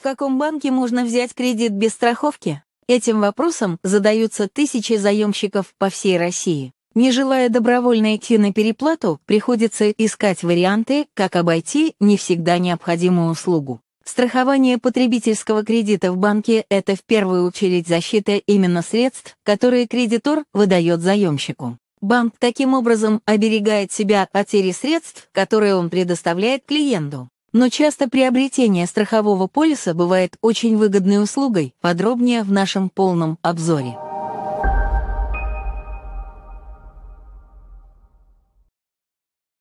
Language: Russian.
В каком банке можно взять кредит без страховки? Этим вопросом задаются тысячи заемщиков по всей России. Не желая добровольно идти на переплату, приходится искать варианты, как обойти не всегда необходимую услугу. Страхование потребительского кредита в банке – это в первую очередь защита именно средств, которые кредитор выдает заемщику. Банк таким образом оберегает себя от потери средств, которые он предоставляет клиенту. Но часто приобретение страхового полиса бывает очень выгодной услугой, подробнее в нашем полном обзоре.